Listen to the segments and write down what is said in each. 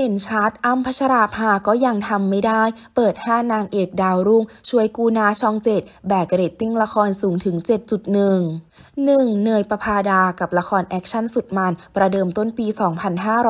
เห็นชัดอัมพชราภาก็ยังทำไม่ได้ เปิด 5 นางเอกดาวรุ่ง ช่วยกูนาช่อง 7 แบกเรตติ้งละครสูงถึง 7.1 1. เนยประภาดากับละครแอคชั่นสุดมัน ประเดิมต้นปี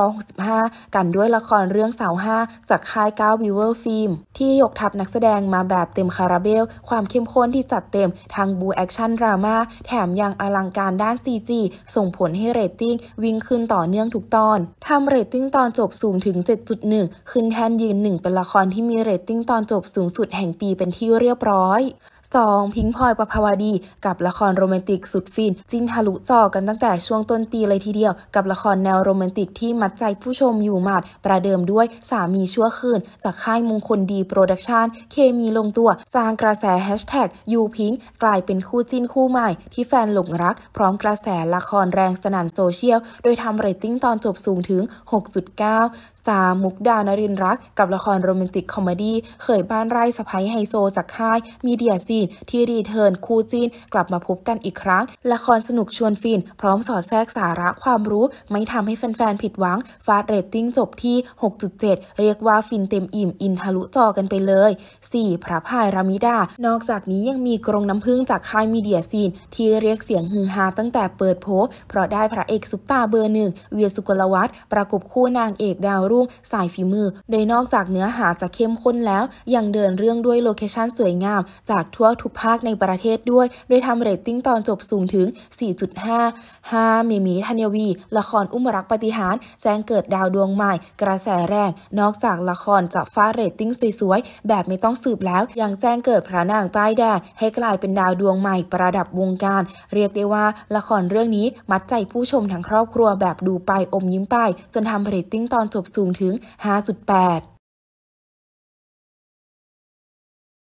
2565 กันด้วยละครเรื่องสาวห้า จากค่ายก้าววิเวอร์ฟิล์มที่ยกทับนักแสดงมาแบบเต็มคาราเบล ความเข้มข้นที่จัดเต็มทางบูแอคชั่นดราม่า แถมยังอลังการด้าน CG ส่งผลให้เรตติ้งวิ่งขึ้นต่อเนื่องทุกตอนทำเรตติ้งตอนจบสูงถึงง7.1ขึ้นแท่นยืนหนึ่งเป็นละครที่มีเรตติ้งตอนจบสูงสุดแห่งปีเป็นที่เรียบร้อย 2. พิงพลอยประภาวดี กับละครโรแมนติกสุดฟิน จินทะลุจอกันตั้งแต่ช่วงต้นปีเลยทีเดียว กับละครแนวโรแมนติกที่มัดใจผู้ชมอยู่หมัดประเดิมด้วยสามีชั่วคืน จากค่ายมงคลดีโปรดักชันเคมีลงตัว สร้างกระแสแฮชแท็กยูพิงกลายเป็นคู่จิ้นคู่ใหม่ที่แฟนหลงรัก พร้อมกระแสละครแรงสนั่นโซเชียลโดยทำเรตติ้งตอนจบสูงถึง6.9ามุกดานรินรัก กับละครโรแมนติกคอมเมดี้เขยบ้านไร่สะพ้ยไฮโซจากค่ายมีเดียซีีนที่รีเทิร์นคู่จีนกลับมาพบกันอีกครั้ง ละครสนุกชวนฟินพร้อมสอดแทรกสาระความรู้ ไม่ทำให้แฟนๆผิดหวัง ฟาดเรตติ้งจบที่ 6.7 เรียกว่าฟินเต็มอิ่มอินทะลุจอกันไปเลย 4. พระพายรามิดา นอกจากนี้ยังมีกรงน้ำพึ่งจากค่ายมีเดียซีน ที่เรียกเสียงฮือฮาตั้งแต่เปิดโพเพราะได้พระเอกซุปตาเบอร์หนึ่งเวียสุกลวัฒน์ประกบคู่นางเอกดาวรุ่งสายฝีมือโดยนอกจากเนื้อหาจะเข้มข้นแล้วยังเดินเรื่องด้วยโลเคชั่นสวยงามจากทั่ววทุกภาคในประเทศด้วย โดยทำเรตติ้งตอนจบสูงถึง 4.5 5มิมีธัญวี ละครอุ้มรักปฏิหาร แจ้งเกิดดาวดวงใหม่ กระแสแรง นอกจากละครจะฟ้าเรตติ้งสวยๆ แบบไม่ต้องสืบแล้ว ยังแจ้งเกิดพระนางป้ายแดง ให้กลายเป็นดาวดวงใหม่ประดับวงการ เรียกได้ว่าละครเรื่องนี้มัดใจผู้ชมทั้งครอบครัวแบบดูไปอมยิ้มไป จนทำเรตติ้งตอนจบสูงถึง 5.8